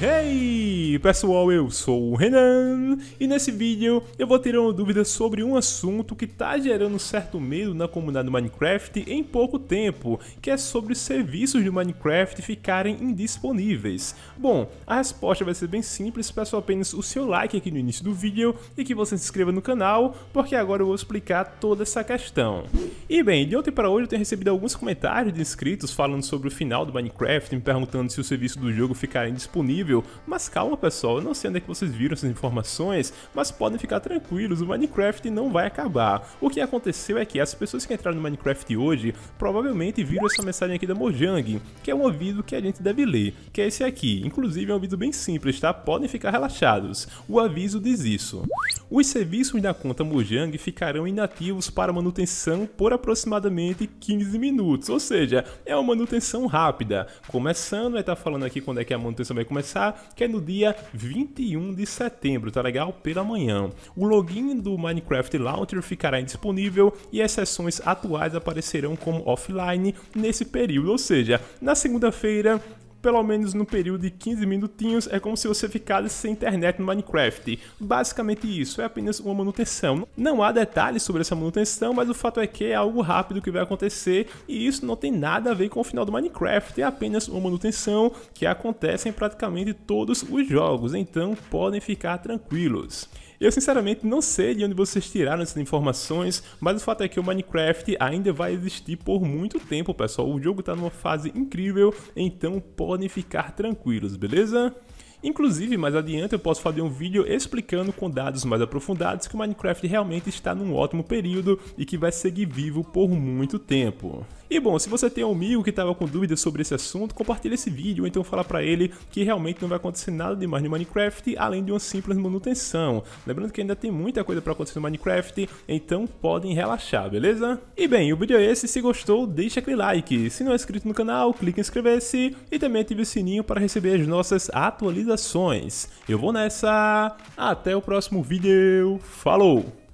Hey pessoal, eu sou o Renan e nesse vídeo eu vou tirar uma dúvida sobre um assunto que está gerando certo medo na comunidade Minecraft em pouco tempo, que é sobre serviços de Minecraft ficarem indisponíveis. Bom, a resposta vai ser bem simples, peço apenas o seu like aqui no início do vídeo e que você se inscreva no canal, porque agora eu vou explicar toda essa questão. E bem, de ontem para hoje eu tenho recebido alguns comentários de inscritos falando sobre o final do Minecraft, me perguntando se o serviço do jogo ficará indisponível possível. Mas calma pessoal, eu não sei onde é que vocês viram essas informações, mas podem ficar tranquilos, o Minecraft não vai acabar. O que aconteceu é que as pessoas que entraram no Minecraft hoje provavelmente viram essa mensagem aqui da Mojang, que é um aviso que a gente deve ler, que é esse aqui. Inclusive é um aviso bem simples, tá? Podem ficar relaxados. O aviso diz isso. Os serviços da conta Mojang ficarão inativos para manutenção por aproximadamente 15 minutos, ou seja, é uma manutenção rápida. Começando, vai estar tá falando aqui quando é que a manutenção vai começar, começar, que é no dia 21 de setembro, tá legal? Pela manhã. O login do Minecraft Launcher ficará indisponível e as sessões atuais aparecerão como offline nesse período, ou seja, na segunda-feira pelo menos no período de 15 minutinhos, é como se você ficasse sem internet no Minecraft. Basicamente isso, é apenas uma manutenção. Não há detalhes sobre essa manutenção, mas o fato é que é algo rápido que vai acontecer e isso não tem nada a ver com o final do Minecraft, é apenas uma manutenção que acontece em praticamente todos os jogos, então podem ficar tranquilos. Eu sinceramente não sei de onde vocês tiraram essas informações, mas o fato é que o Minecraft ainda vai existir por muito tempo, pessoal. O jogo está numa fase incrível, então podem ficar tranquilos, beleza? Inclusive, mais adiante eu posso fazer um vídeo explicando com dados mais aprofundados que o Minecraft realmente está num ótimo período e que vai seguir vivo por muito tempo. E bom, se você tem um amigo que estava com dúvidas sobre esse assunto, compartilhe esse vídeo ou então fala para ele que realmente não vai acontecer nada demais no Minecraft, além de uma simples manutenção. Lembrando que ainda tem muita coisa para acontecer no Minecraft, então podem relaxar, beleza? E bem, o vídeo é esse, se gostou, deixa aquele like. Se não é inscrito no canal, clique em inscrever-se e também ative o sininho para receber as nossas atualizações atualizações. Eu vou nessa, até o próximo vídeo, falou!